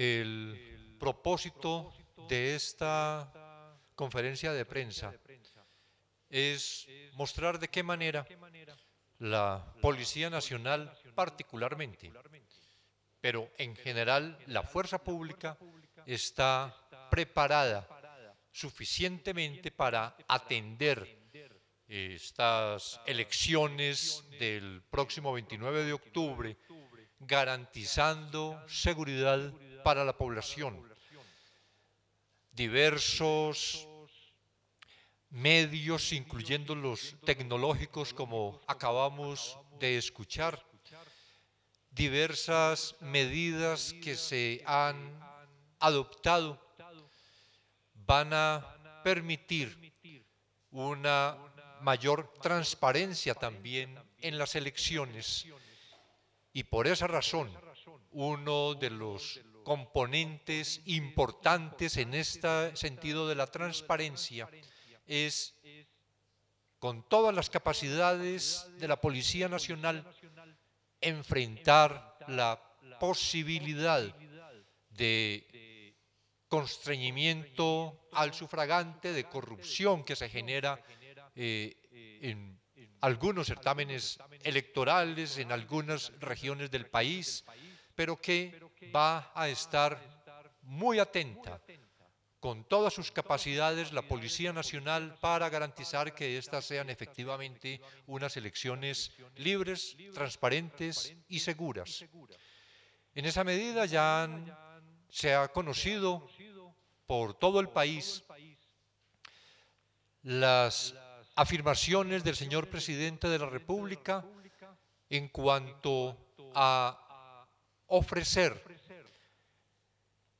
el propósito de esta conferencia de prensa es mostrar de qué manera la Policía Nacional particularmente, pero en general la fuerza pública está preparada suficientemente para atender eh, estas elecciones del próximo 29 de octubre, garantizando seguridad para la población. Diversos medios, incluyendo los tecnológicos como acabamos de escuchar, diversas medidas que se han adoptado van a permitir una mayor transparencia también en las elecciones y por esa razón, uno de los componentes importantes en este sentido de la transparencia es, con todas las capacidades de la Policía Nacional, enfrentar la posibilidad de constreñimiento al sufragante, de corrupción que se genera eh, en algunos certámenes electorales en algunas regiones del país, pero que va a estar muy atenta con todas sus capacidades la Policía Nacional para garantizar que estas sean efectivamente unas elecciones libres, transparentes y seguras. En esa medida ya se ha conocido por todo el país las afirmaciones del señor presidente de la República en cuanto a ofrecer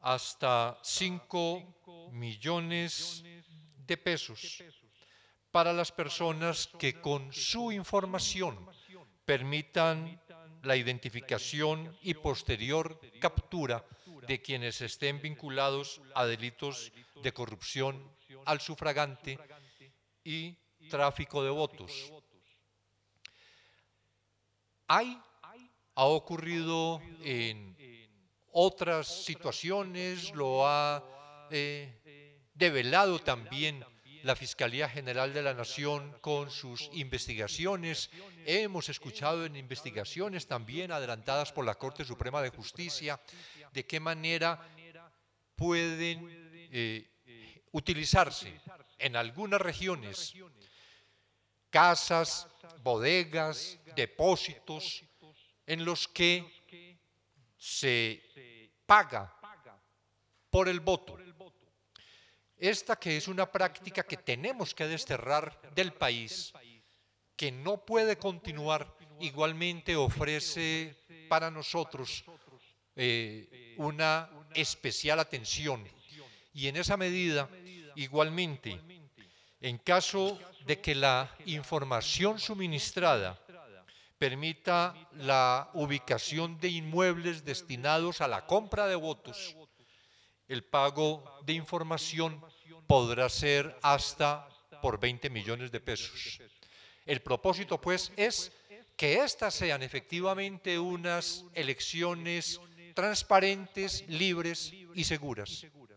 hasta 5 millones de pesos para las personas que con su información permitan la identificación y posterior captura de quienes estén vinculados a delitos de corrupción al sufragante y tráfico de votos. Hay, ha ocurrido en otras situaciones, lo ha eh, develado también la Fiscalía General de la Nación con sus investigaciones. Hemos escuchado en investigaciones también adelantadas por la Corte Suprema de Justicia de qué manera pueden eh, utilizarse en algunas regiones casas, bodegas, depósitos, en los que se paga por el voto. Esta que es una práctica que tenemos que desterrar del país, que no puede continuar, igualmente ofrece para nosotros eh, una especial atención. Y en esa medida, igualmente, en caso de que la información suministrada permita la ubicación de inmuebles destinados a la compra de votos, el pago de información podrá ser hasta por 20 millones de pesos. El propósito, pues, es que estas sean efectivamente unas elecciones transparentes, libres y seguras.